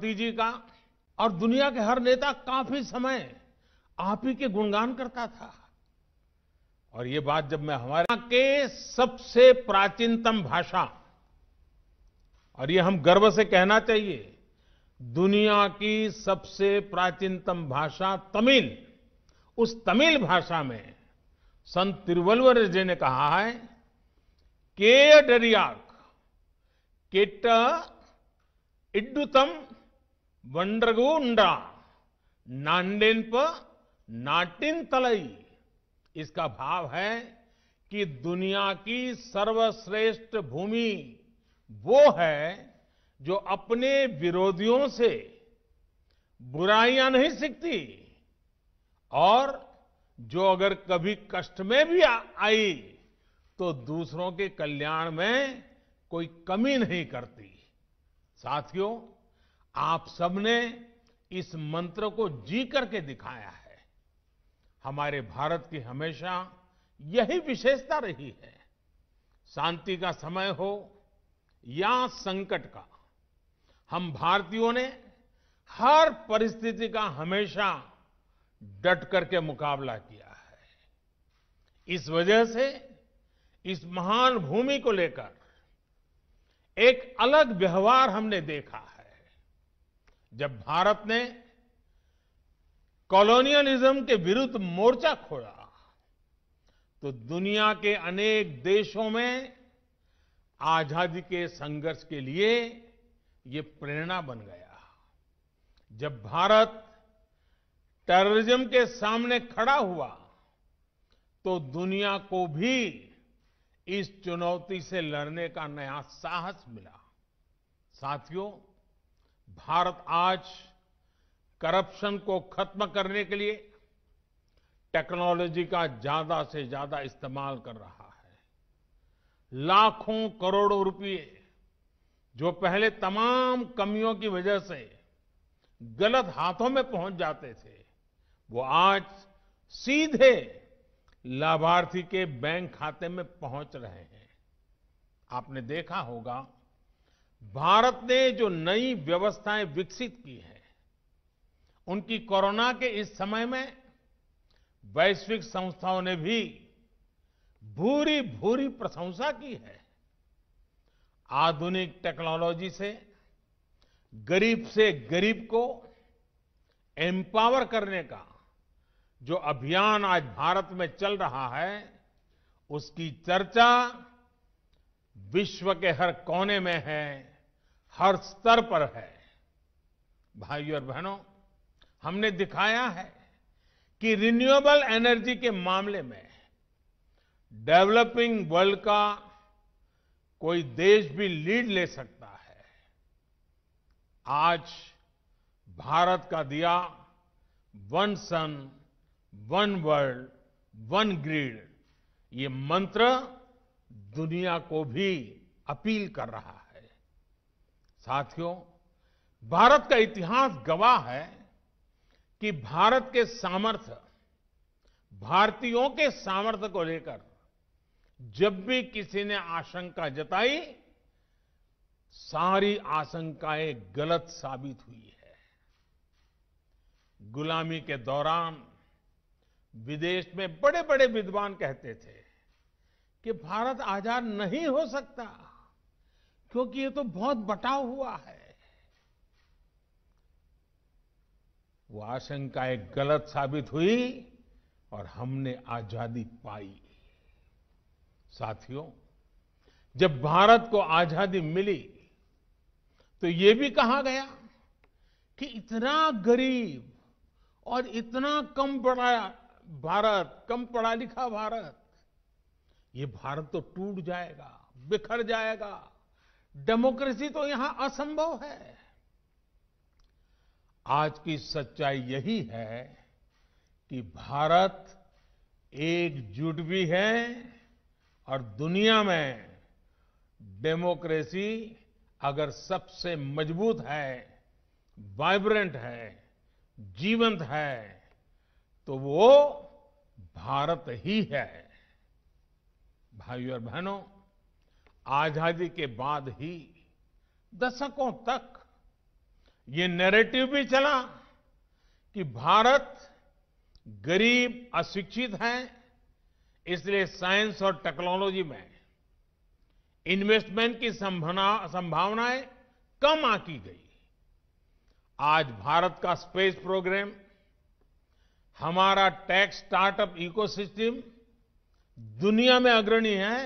मोदी जी का और दुनिया के हर नेता काफी समय आप ही के गुणगान करता था और ये बात जब मैं हमारे के सबसे प्राचीनतम भाषा और ये हम गर्व से कहना चाहिए दुनिया की सबसे प्राचीनतम भाषा तमिल उस तमिल भाषा में संत तिरुवल्लुवर जी ने कहा है के डरिया केट इडुतम वंडरगू उंडा पर नाटिन तलई इसका भाव है कि दुनिया की सर्वश्रेष्ठ भूमि वो है जो अपने विरोधियों से बुराइयां नहीं सीखती और जो अगर कभी कष्ट में भी आ, आई तो दूसरों के कल्याण में कोई कमी नहीं करती साथियों आप सबने इस मंत्र को जी करके दिखाया है हमारे भारत की हमेशा यही विशेषता रही है शांति का समय हो या संकट का हम भारतीयों ने हर परिस्थिति का हमेशा डट करके मुकाबला किया है इस वजह से इस महान भूमि को लेकर एक अलग व्यवहार हमने देखा है जब भारत ने कॉलोनियलिज्म के विरुद्ध मोर्चा खोला तो दुनिया के अनेक देशों में आजादी के संघर्ष के लिए ये प्रेरणा बन गया जब भारत टेररिज्म के सामने खड़ा हुआ तो दुनिया को भी इस चुनौती से लड़ने का नया साहस मिला साथियों भारत आज करप्शन को खत्म करने के लिए टेक्नोलॉजी का ज्यादा से ज्यादा इस्तेमाल कर रहा है लाखों करोड़ों रुपए जो पहले तमाम कमियों की वजह से गलत हाथों में पहुंच जाते थे वो आज सीधे लाभार्थी के बैंक खाते में पहुंच रहे हैं आपने देखा होगा भारत ने जो नई व्यवस्थाएं विकसित की हैं उनकी कोरोना के इस समय में वैश्विक संस्थाओं ने भी भूरी भूरी प्रशंसा की है आधुनिक टेक्नोलॉजी से गरीब से गरीब को एम्पावर करने का जो अभियान आज भारत में चल रहा है उसकी चर्चा विश्व के हर कोने में है हर स्तर पर है भाइयों और बहनों हमने दिखाया है कि रिन्यूएबल एनर्जी के मामले में डेवलपिंग वर्ल्ड का कोई देश भी लीड ले सकता है आज भारत का दिया one sun one world one grid ये मंत्र दुनिया को भी अपील कर रहा है साथियों भारत का इतिहास गवाह है कि भारत के सामर्थ्य भारतीयों के सामर्थ्य को लेकर जब भी किसी ने आशंका जताई सारी आशंकाएं गलत साबित हुई है गुलामी के दौरान विदेश में बड़े बड़े विद्वान कहते थे कि भारत आजाद नहीं हो सकता क्योंकि ये तो बहुत बटाव हुआ है वो आशंका एक गलत साबित हुई और हमने आजादी पाई साथियों जब भारत को आजादी मिली तो ये भी कहा गया कि इतना गरीब और इतना कम पढ़ा भारत कम पढ़ा लिखा भारत ये भारत तो टूट जाएगा बिखर जाएगा डेमोक्रेसी तो यहां असंभव है आज की सच्चाई यही है कि भारत एकजुट भी है और दुनिया में डेमोक्रेसी अगर सबसे मजबूत है वाइब्रेंट है जीवंत है तो वो भारत ही है भाइयों और बहनों आजादी के बाद ही दशकों तक ये नैरेटिव भी चला कि भारत गरीब अशिक्षित है इसलिए साइंस और टेक्नोलॉजी में इन्वेस्टमेंट की संभावनाएं कम आकी गई आज भारत का स्पेस प्रोग्राम हमारा टेक स्टार्टअप इकोसिस्टम दुनिया में अग्रणी है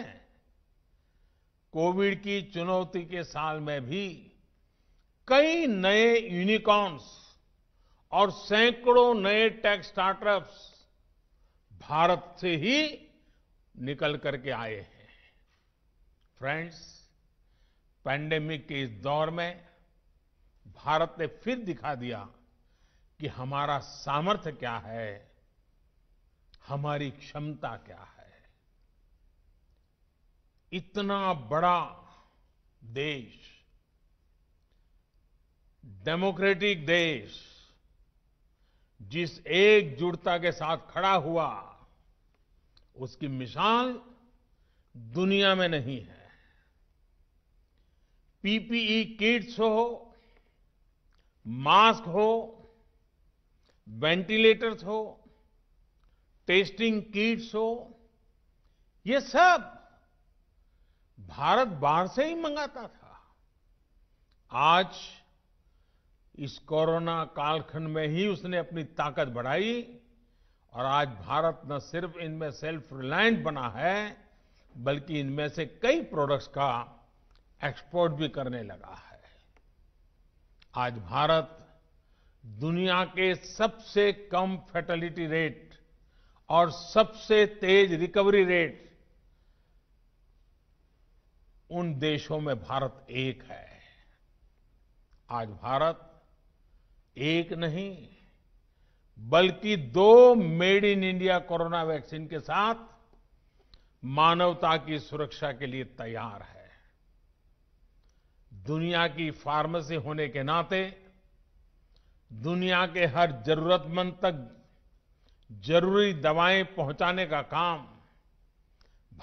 कोविड की चुनौती के साल में भी कई नए यूनिकॉर्न्स और सैकड़ों नए टेक स्टार्टअप्स भारत से ही निकल करके आए हैं फ्रेंड्स पैंडेमिक के इस दौर में भारत ने फिर दिखा दिया कि हमारा सामर्थ्य क्या है हमारी क्षमता क्या है इतना बड़ा देश डेमोक्रेटिक देश जिस एकजुटता के साथ खड़ा हुआ उसकी मिसाल दुनिया में नहीं है पीपीई किट्स हो मास्क हो वेंटिलेटर्स हो टेस्टिंग किट्स हो ये सब भारत बाहर से ही मंगाता था आज इस कोरोना कालखंड में ही उसने अपनी ताकत बढ़ाई और आज भारत न सिर्फ इनमें सेल्फ रिलायंट बना है बल्कि इनमें से कई प्रोडक्ट्स का एक्सपोर्ट भी करने लगा है आज भारत दुनिया के सबसे कम फैटलिटी रेट और सबसे तेज रिकवरी रेट उन देशों में भारत एक है आज भारत एक नहीं बल्कि दो made in India corona vaccine के साथ मानवता की सुरक्षा के लिए तैयार है दुनिया की फार्मेसी होने के नाते दुनिया के हर जरूरतमंद तक जरूरी दवाएं पहुंचाने का काम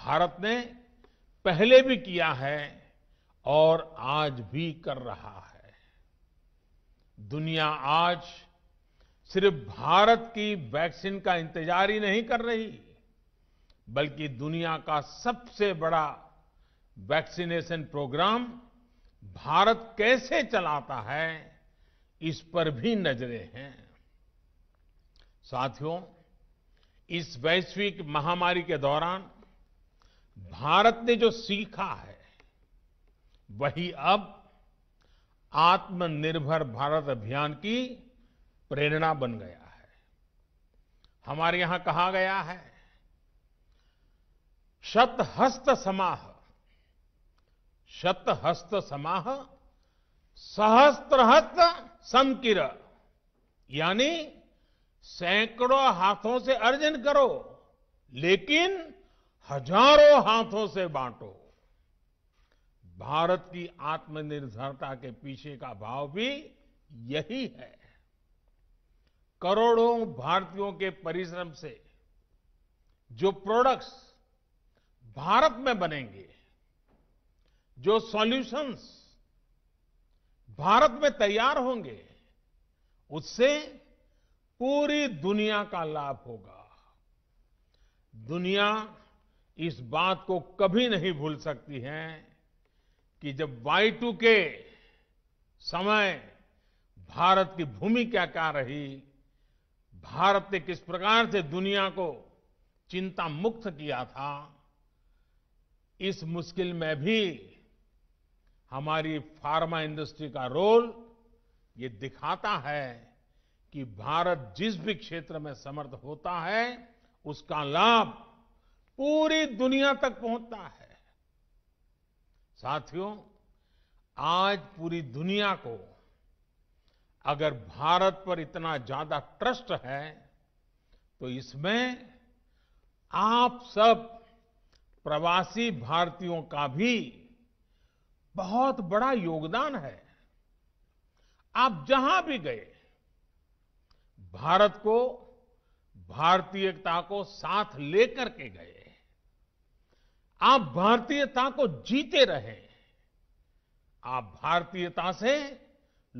भारत ने पहले भी किया है और आज भी कर रहा है दुनिया आज सिर्फ भारत की वैक्सीन का इंतजार ही नहीं कर रही बल्कि दुनिया का सबसे बड़ा वैक्सीनेशन प्रोग्राम भारत कैसे चलाता है इस पर भी नजरें हैं साथियों इस वैश्विक महामारी के दौरान भारत ने जो सीखा है वही अब आत्मनिर्भर भारत अभियान की प्रेरणा बन गया है हमारे यहां कहा गया है शतहस्त समाह हस्त समाह सहस्त्रहस्त संकिर यानी सैकड़ों हाथों से अर्जन करो लेकिन हजारों हाथों से बांटो भारत की आत्मनिर्भरता के पीछे का भाव भी यही है करोड़ों भारतीयों के परिश्रम से जो प्रोडक्ट्स भारत में बनेंगे जो सॉल्यूशंस भारत में तैयार होंगे उससे पूरी दुनिया का लाभ होगा दुनिया इस बात को कभी नहीं भूल सकती है कि जब वाई टू के समय भारत की भूमि क्या क्या रही भारत ने किस प्रकार से दुनिया को चिंता मुक्त किया था इस मुश्किल में भी हमारी फार्मा इंडस्ट्री का रोल ये दिखाता है कि भारत जिस भी क्षेत्र में समर्थ होता है उसका लाभ पूरी दुनिया तक पहुंचता है साथियों आज पूरी दुनिया को अगर भारत पर इतना ज्यादा ट्रस्ट है तो इसमें आप सब प्रवासी भारतीयों का भी बहुत बड़ा योगदान है आप जहां भी गए भारत को भारतीयता को साथ लेकर के गए आप भारतीयता को जीते रहे आप भारतीयता से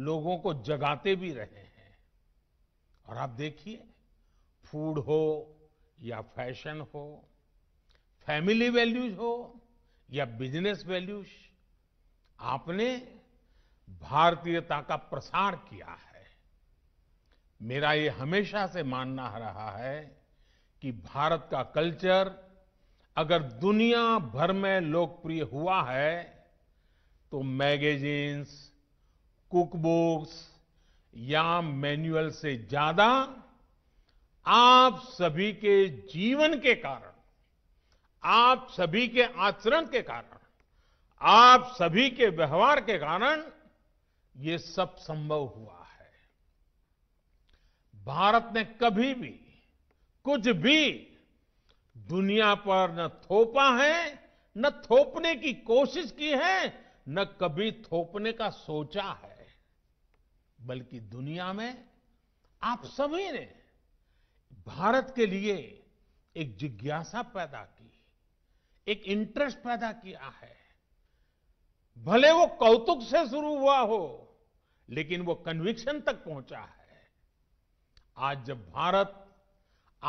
लोगों को जगाते भी रहे हैं और आप देखिए फूड हो या फैशन हो फैमिली वैल्यूज हो या बिजनेस वैल्यूज आपने भारतीयता का प्रसार किया है मेरा ये हमेशा से मानना रहा है कि भारत का कल्चर अगर दुनिया भर में लोकप्रिय हुआ है तो मैगजीन्स कुकबुक्स या मैनुअल से ज्यादा आप सभी के जीवन के कारण आप सभी के आचरण के कारण आप सभी के व्यवहार के कारण ये सब संभव हुआ है भारत ने कभी भी कुछ भी दुनिया पर न थोपा है न थोपने की कोशिश की है न कभी थोपने का सोचा है बल्कि दुनिया में आप सभी ने भारत के लिए एक जिज्ञासा पैदा की एक इंटरेस्ट पैदा किया है भले वो कौतुक से शुरू हुआ हो लेकिन वो कन्विक्शन तक पहुंचा है आज जब भारत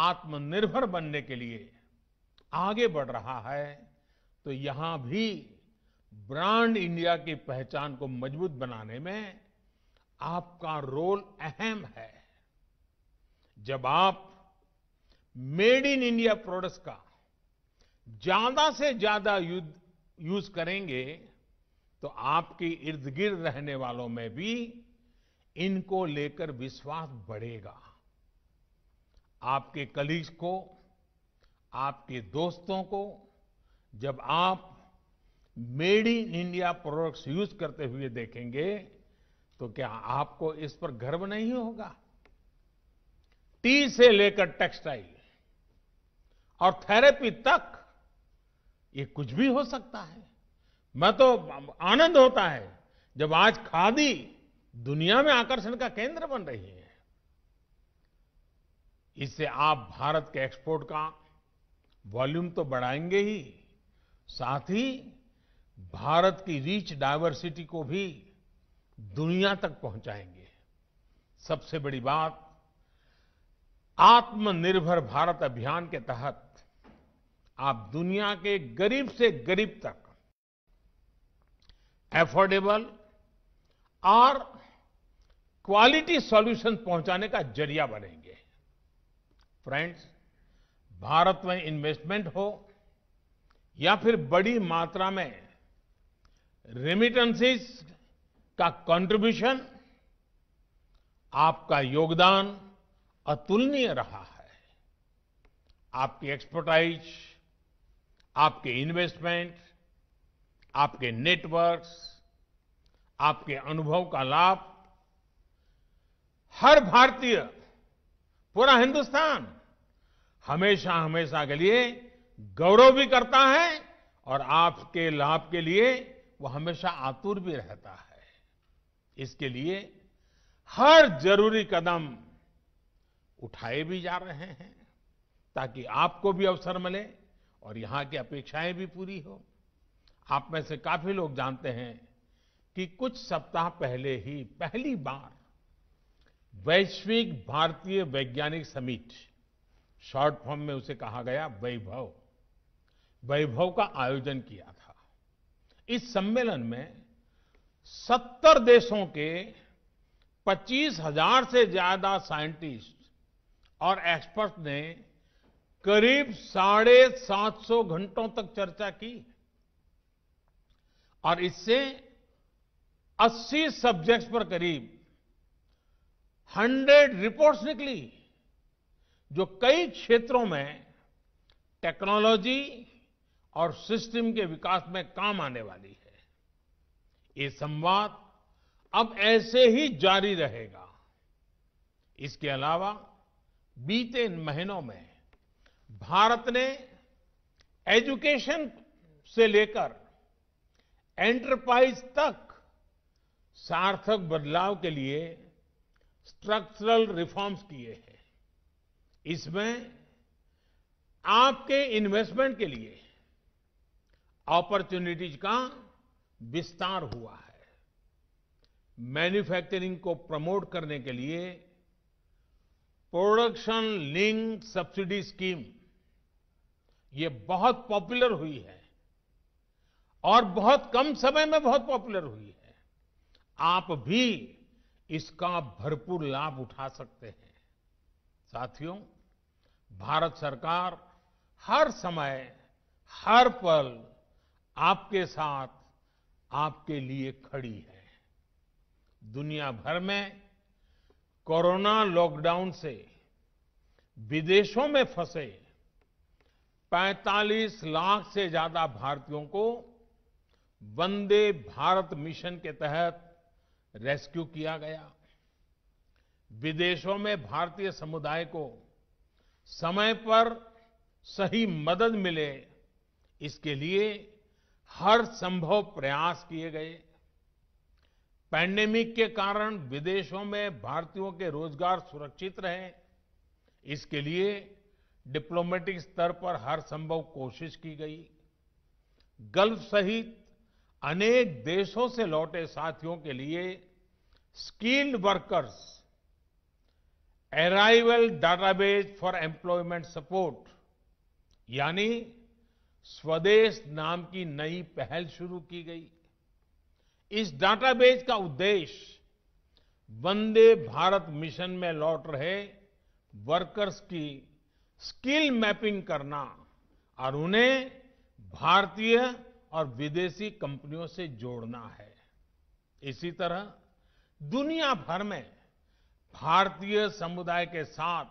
आत्मनिर्भर बनने के लिए आगे बढ़ रहा है तो यहां भी ब्रांड इंडिया की पहचान को मजबूत बनाने में आपका रोल अहम है जब आप मेड इन इंडिया प्रोडक्ट्स का ज्यादा से ज्यादा यूज करेंगे तो आपके इर्द गिर्द रहने वालों में भी इनको लेकर विश्वास बढ़ेगा आपके कलीग्स को आपके दोस्तों को जब आप made in India products use करते हुए देखेंगे तो क्या आपको इस पर गर्व नहीं होगा टी से लेकर टेक्सटाइल और थेरेपी तक ये कुछ भी हो सकता है मैं तो आनंद होता है जब आज खादी दुनिया में आकर्षण का केंद्र बन रही है इससे आप भारत के एक्सपोर्ट का वॉल्यूम तो बढ़ाएंगे ही साथ ही भारत की रिच डाइवर्सिटी को भी दुनिया तक पहुंचाएंगे सबसे बड़ी बात आत्मनिर्भर भारत अभियान के तहत आप दुनिया के गरीब से गरीब तक एफोर्डेबल और क्वालिटी सॉल्यूशन पहुंचाने का जरिया बनेंगे फ्रेंड्स भारत में इन्वेस्टमेंट हो या फिर बड़ी मात्रा में रेमिटेंसेस का कंट्रीब्यूशन आपका योगदान अतुलनीय रहा है आपकी एक्सपर्टाइज आपके इन्वेस्टमेंट आपके नेटवर्क्स आपके अनुभव का लाभ हर भारतीय पूरा हिंदुस्तान हमेशा हमेशा के लिए गौरव भी करता है और आपके लाभ के लिए वो हमेशा आतुर भी रहता है इसके लिए हर जरूरी कदम उठाए भी जा रहे हैं ताकि आपको भी अवसर मिले और यहां की अपेक्षाएं भी पूरी हो आप में से काफी लोग जानते हैं कि कुछ सप्ताह पहले ही पहली बार वैश्विक भारतीय वैज्ञानिक समिट शॉर्ट फॉर्म में उसे कहा गया वैभव वैभव का आयोजन किया था इस सम्मेलन में सत्तर देशों के पच्चीस हजार से ज्यादा साइंटिस्ट और एक्सपर्ट ने करीब साढ़े सात सौ घंटों तक चर्चा की और इससे 80 सब्जेक्ट्स पर करीब 100 रिपोर्ट्स निकली जो कई क्षेत्रों में टेक्नोलॉजी और सिस्टम के विकास में काम आने वाली है ये संवाद अब ऐसे ही जारी रहेगा इसके अलावा बीते इन महीनों में भारत ने एजुकेशन से लेकर एंटरप्राइज तक सार्थक बदलाव के लिए स्ट्रक्चरल रिफॉर्म्स किए हैं इसमें आपके इन्वेस्टमेंट के लिए अपॉर्चुनिटीज का विस्तार हुआ है मैन्युफैक्चरिंग को प्रमोट करने के लिए प्रोडक्शन लिंक सब्सिडी स्कीम ये बहुत पॉपुलर हुई है और बहुत कम समय में बहुत पॉपुलर हुई है आप भी इसका भरपूर लाभ उठा सकते हैं साथियों भारत सरकार हर समय हर पल आपके साथ आपके लिए खड़ी है दुनिया भर में कोरोना लॉकडाउन से विदेशों में फंसे 45 लाख से ज्यादा भारतीयों को वंदे भारत मिशन के तहत रेस्क्यू किया गया विदेशों में भारतीय समुदाय को समय पर सही मदद मिले इसके लिए हर संभव प्रयास किए गए पैंडेमिक के कारण विदेशों में भारतीयों के रोजगार सुरक्षित रहे इसके लिए डिप्लोमेटिक स्तर पर हर संभव कोशिश की गई गल्फ सहित अनेक देशों से लौटे साथियों के लिए skilled workers arrival database for employment support यानी स्वदेश नाम की नई पहल शुरू की गई इस डाटाबेस का उद्देश्य वंदे भारत मिशन में लौट रहे वर्कर्स की स्किल मैपिंग करना और उन्हें भारतीय और विदेशी कंपनियों से जोड़ना है इसी तरह दुनिया भर में भारतीय समुदाय के साथ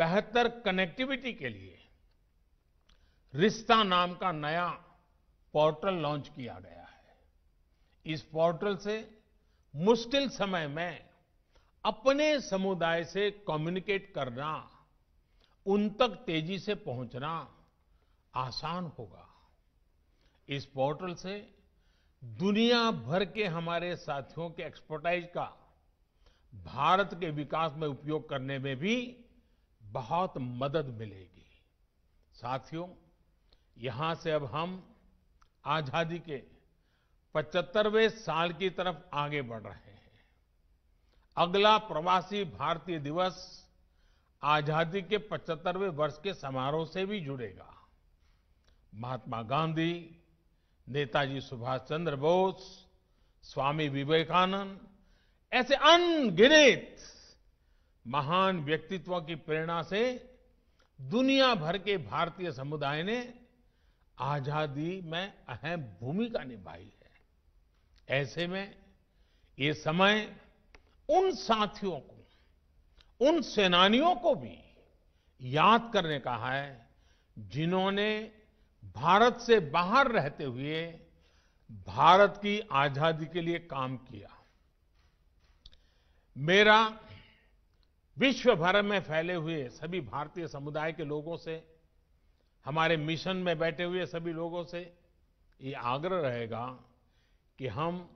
बेहतर कनेक्टिविटी के लिए रिश्ता नाम का नया पोर्टल लॉन्च किया गया है इस पोर्टल से मुश्किल समय में अपने समुदाय से कम्युनिकेट करना उन तक तेजी से पहुंचना आसान होगा इस पोर्टल से दुनिया भर के हमारे साथियों के एक्सपर्टाइज का भारत के विकास में उपयोग करने में भी बहुत मदद मिलेगी साथियों यहां से अब हम आजादी के 75वें साल की तरफ आगे बढ़ रहे हैं अगला प्रवासी भारतीय दिवस आजादी के 75वें वर्ष के समारोह से भी जुड़ेगा महात्मा गांधी नेताजी सुभाष चंद्र बोस स्वामी विवेकानंद ऐसे अनगिनत महान व्यक्तित्वों की प्रेरणा से दुनिया भर के भारतीय समुदाय ने आजादी में अहम भूमिका निभाई है ऐसे में ये समय उन साथियों को उन सेनानियों को भी याद करने का है जिन्होंने भारत से बाहर रहते हुए भारत की आजादी के लिए काम किया मेरा विश्व भर में फैले हुए सभी भारतीय समुदाय के लोगों से हमारे मिशन में बैठे हुए सभी लोगों से ये आग्रह रहेगा कि हम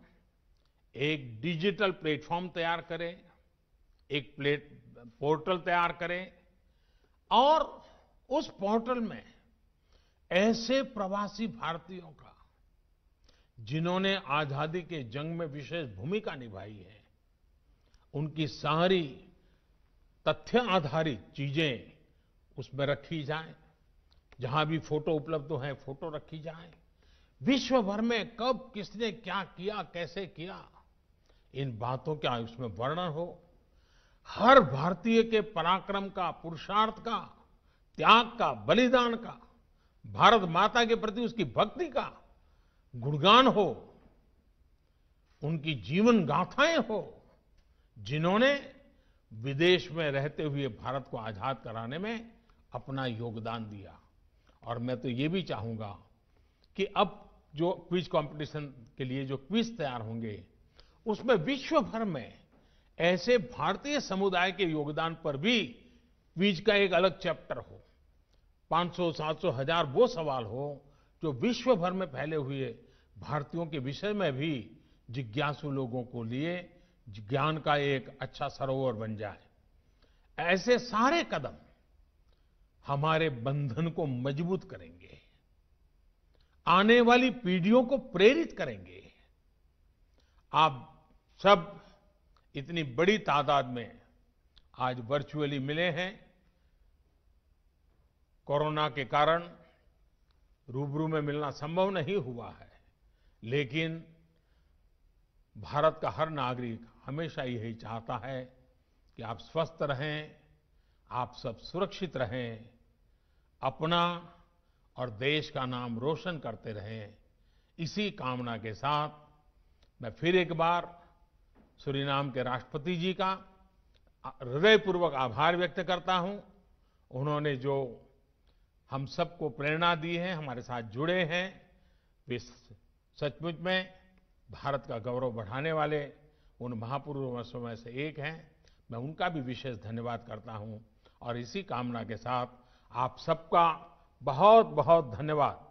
एक डिजिटल प्लेटफॉर्म तैयार करें एक प्लेट पोर्टल तैयार करें और उस पोर्टल में ऐसे प्रवासी भारतीयों का जिन्होंने आजादी के जंग में विशेष भूमिका निभाई है उनकी सारी तथ्य आधारित चीजें उसमें रखी जाए जहां भी फोटो उपलब्ध हैं फोटो रखी जाए विश्व भर में कब किसने क्या किया कैसे किया इन बातों का उसमें वर्णन हो हर भारतीय के पराक्रम का पुरुषार्थ का त्याग का बलिदान का भारत माता के प्रति उसकी भक्ति का गुणगान हो उनकी जीवन गाथाएं हो जिन्होंने विदेश में रहते हुए भारत को आजाद कराने में अपना योगदान दिया और मैं तो ये भी चाहूंगा कि अब जो क्विज कंपटीशन के लिए जो क्विज तैयार होंगे उसमें विश्व भर में ऐसे भारतीय समुदाय के योगदान पर भी क्विज का एक अलग चैप्टर हो 500, 700, हजार वो सवाल हो जो विश्व भर में फैले हुए भारतीयों के विषय में भी जिज्ञासु लोगों को लिए ज्ञान का एक अच्छा सरोवर बन जाए ऐसे सारे कदम हमारे बंधन को मजबूत करेंगे आने वाली पीढ़ियों को प्रेरित करेंगे आप सब इतनी बड़ी तादाद में आज वर्चुअली मिले हैं कोरोना के कारण रूबरू में मिलना संभव नहीं हुआ है लेकिन भारत का हर नागरिक हमेशा यही चाहता है कि आप स्वस्थ रहें आप सब सुरक्षित रहें अपना और देश का नाम रोशन करते रहें इसी कामना के साथ मैं फिर एक बार सूरीनाम के राष्ट्रपति जी का हृदयपूर्वक आभार व्यक्त करता हूं उन्होंने जो हम सबको प्रेरणा दी है हमारे साथ जुड़े हैं वे सचमुच में भारत का गौरव बढ़ाने वाले उन महापुरुषों में से एक हैं मैं उनका भी विशेष धन्यवाद करता हूं और इसी कामना के साथ आप सबका बहुत बहुत धन्यवाद